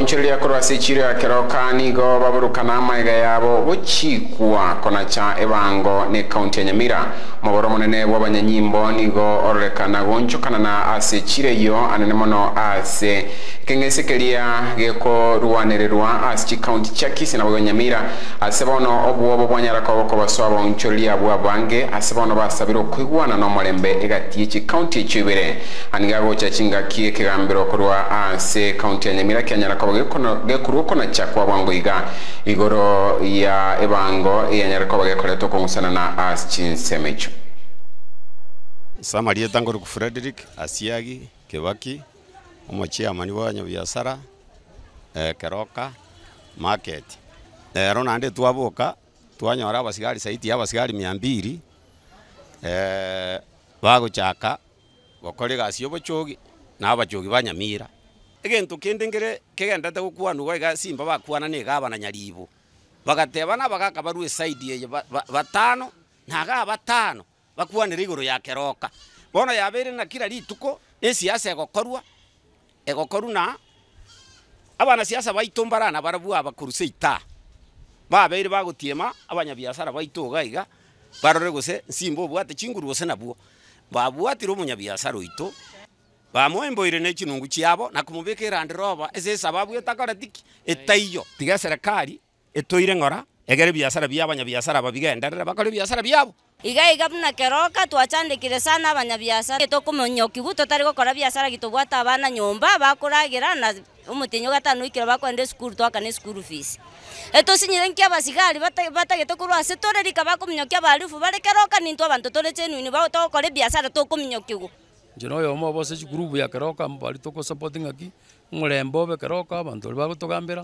onchirira ya akerokani go baburukana amaega yabo bochikwa kona cha ebango ne kaunti ya nyamira moboro monene bwa banyanyimbo nigo ororekana kana na ase chireyo anene mono ase geko keng'esekeria gekorwanererwa ase chikaunti chia kisi nabo nyamira ase bono obwobo bwanyaraka obokobasoa bonchoria bwa bange ase bono basabire okoigwana na omorembe egatie chikaunti echo ibere aniga chinga kie kigambiro korwa ase kaunti ya nyamira kianyaraka gekorwo konacha kwa bwango iga igoro ya ebango ianyareko bagekoretwo kong'usana na as semechu samarie tangore ku frederick asiagi kebaki omochiamani bwa anyabiasara eh, keroka market eh, ero eh, nande twaboka twanyora abasigari saiti ya abasigari mia mbiri eh, bagochaka egasi gasi obochogi na abachogi banyamira egentu kende ngere kegendete gukuanwa iga gasimba bakuana na iga abana nyaribu bagatebana bagaka barwa esaidi eye batano naga abatano bakuanire igoro ya keroka bono yabere na kila rituko esiasa egokorwa egokorwa na abana siasa baito mbarana barabua abakuruse ita babeire bagutiema abanyabiasara baito gaiga barore gose nsimbo bwate chinguru gose nabwo babwatirwe omunyabiasara oito bamwe na chinungu chiabo na kumubikira ndiroba ese sababu etakora tiki etaiyo tiga serikali etoire ngora egere biasara biabanya biasara babigenderera bakore biasara biabo igai gabuna keroka twachandikire sana abanyabiasara tukumunyoki gu tutari gukora biasara gitubwata abana nyomba bakuragira na umutinyo gatano ikira bakwende sukuru twakane sukuru fees etusinyire nki abasigari batagete korwa ase torerika bakumunyokia abarifu barekeroka nintu abanto tore chenuini bagotogokora ebiasara tukumunyoki gu njira yo mo bose group ya keroka bari tuko supporting aki ngurembo be keroka bantu bari bagutugambira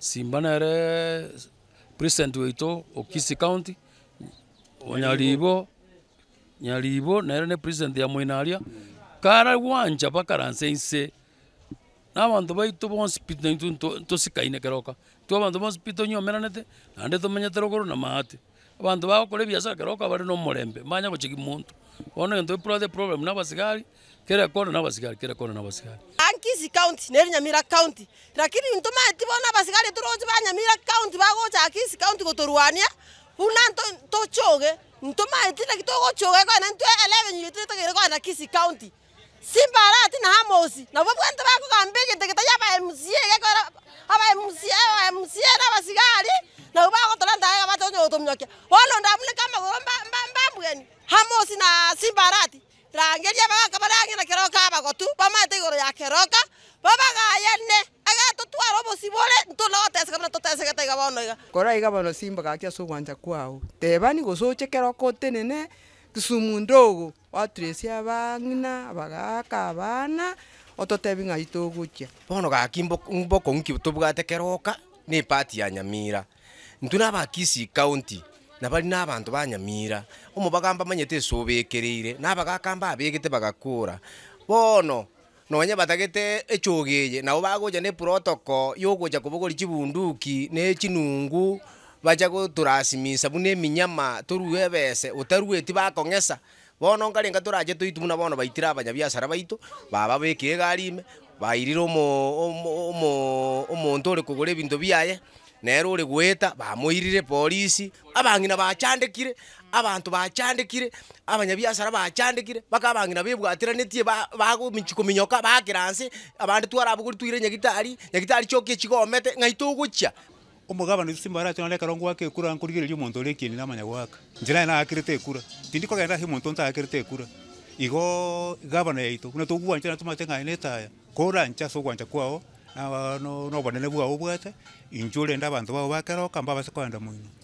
simba nere president wito okisi county onyaribo nyaribo nere ne president ya mwinaria kara wanja bakaranse inse nabantu ah, baitu bonsi pito ntosikaine keroka to bantu bonsi pito nyomeranete nande tumenyete ruguru na mate abantu bakora ebiasara kero kabari nomurembe manya gochiki muntu ono ndo prode problem nabasigari kera kona nabasigari kera kona nabasigari ankizi county neri nyamira county lakini ndo ntoma tibona abasigari turoje banyamira county bagocha ankizi county gotorwania unanto tochoge ndo ntoma itina kitogochoge kona ntwe 11 yititagire kona ankizi county Simba simbarati na hamosi nabo bwente bakugambige tegeta yaba MCA gekora aba MCA aba MCA Na nabo gutumnyokia wona ndamune kama mbambweni hamosi na simbarati rangeria bagaka barang'ena keroka abagotu bamaete igoro ya keroka babagayane agatutwara obosibore ntulogoteseka buna tutesegete iga bono iga kora iga bono simbaga kia sogwanja kwago tebani gosoche keroko otenene kisumu ndogo waturesia abang'ina abagaka abana ototebi ng'ai togochia bono gaki mboko ng'ki tobwate keroka ne epati ya nyamira ntuna abakisi county na bari n'abantu banyamira umubagamba manyete icubiikirire nabagakamba abigite bagakura bono nonye batagete echogeye nao bagoja ne protocol yogoja kobogori chibunduki ne chinungu baja goturasimisa bune minyama torue bese utarueti bakong'esa bono nkarenga toraje toitu buna bono baitira abanyabiasara baito baba bekire garime bairire omonto ore kogora ebinto biaye nero ore gweta bamoirire polisi abang'ina bachandekire abantu bachandekire abanyabiasara bachandekire baka abang'ina bebwatiranĩtie bagominyoka bakĩra nse abandi twarabogori twire nyagitari nyagitari chokie chigomete ng'ai tũgũchia omogabano isi mbarachio narekara ngwaka ekura nkorigereria omonto oria ekieni namanya gwaka njira nagakirete ekura tindi kogenda ahi omonto ntagakirete ekura igo gabano yaito buna togwancha natumate ng'ae netaya korancha ase ogwancha kwao no no no, no, no, no, no, no, bao bakeroka no, no, no,